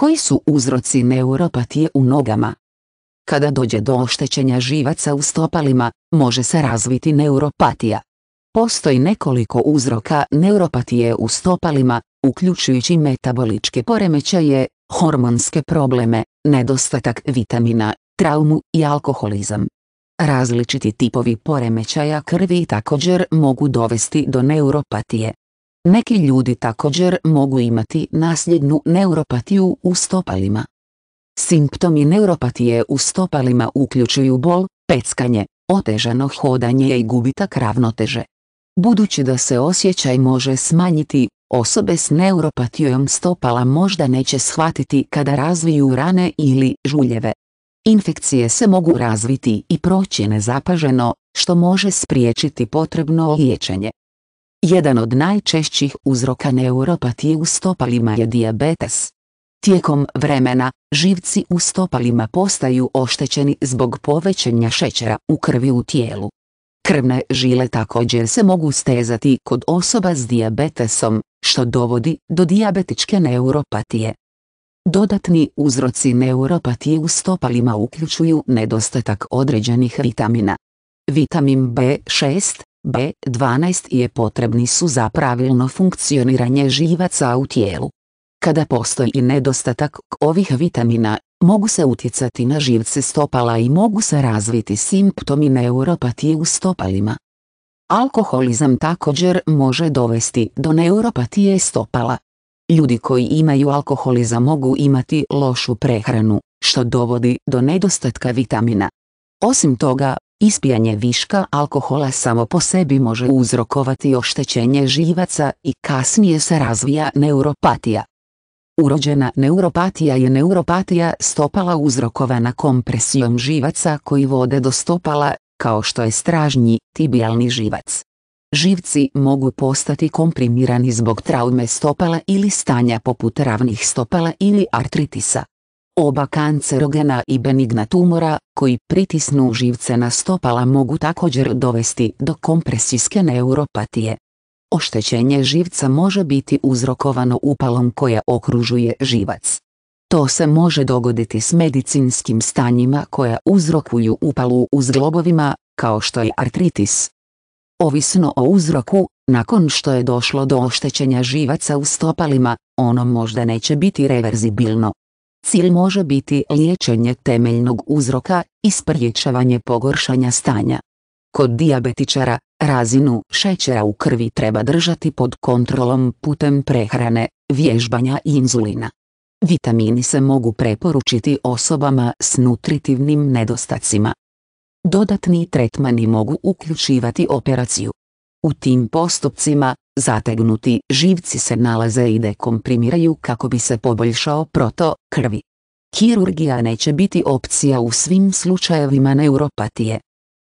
Koji su uzroci neuropatije u nogama? Kada dođe do oštećenja živaca u stopalima, može se razviti neuropatija. Postoji nekoliko uzroka neuropatije u stopalima, uključujući metaboličke poremećaje, hormonske probleme, nedostatak vitamina, traumu i alkoholizam. Različiti tipovi poremećaja krvi također mogu dovesti do neuropatije. Neki ljudi također mogu imati nasljednu neuropatiju u stopalima. Simptomi neuropatije u stopalima uključuju bol, peckanje, otežano hodanje i gubitak ravnoteže. Budući da se osjećaj može smanjiti, osobe s neuropatijom stopala možda neće shvatiti kada razviju rane ili žuljeve. Infekcije se mogu razviti i proći nezapaženo, što može spriječiti potrebno liječenje. Jedan od najčešćih uzroka neuropatije u stopalima je dijabetes. Tijekom vremena, živci u stopalima postaju oštećeni zbog povećanja šećera u krvi u tijelu. Krvne žile također se mogu stezati kod osoba s dijabetesom, što dovodi do dijabetičke neuropatije. Dodatni uzroci neuropatije u stopalima uključuju nedostatak određenih vitamina. Vitamin B6 B12 je potrebni su za pravilno funkcioniranje živaca u tijelu. Kada postoji nedostatak ovih vitamina, mogu se utjecati na živce stopala i mogu se razviti simptomi neuropatije u stopalima. Alkoholizam također može dovesti do neuropatije stopala. Ljudi koji imaju alkoholizam mogu imati lošu prehranu, što dovodi do nedostatka vitamina. Osim toga, Ispijanje viška alkohola samo po sebi može uzrokovati oštećenje živaca i kasnije se razvija neuropatija. Urođena neuropatija je neuropatija stopala uzrokovana kompresijom živaca koji vode do stopala, kao što je stražnji, tibijalni živac. Živci mogu postati komprimirani zbog traume stopala ili stanja poput ravnih stopala ili artritisa. Oba kancerogena i benigna tumora, koji pritisnu živce na stopala mogu također dovesti do kompresijske neuropatije. Oštećenje živca može biti uzrokovano upalom koja okružuje živac. To se može dogoditi s medicinskim stanjima koja uzrokuju upalu u zglobovima, kao što je artritis. Ovisno o uzroku, nakon što je došlo do oštećenja živaca u stopalima, ono možda neće biti reverzibilno, Cilj može biti liječenje temeljnog uzroka i spriječavanje pogoršanja stanja. Kod dijabetičara, razinu šećera u krvi treba držati pod kontrolom putem prehrane, vježbanja i inzulina. Vitamini se mogu preporučiti osobama s nutritivnim nedostacima. Dodatni tretmani mogu uključivati operaciju. U tim postupcima, Zategnuti živci se nalaze i dekomprimiraju kako bi se poboljšao proto krvi. Kirurgija neće biti opcija u svim slučajevima neuropatije,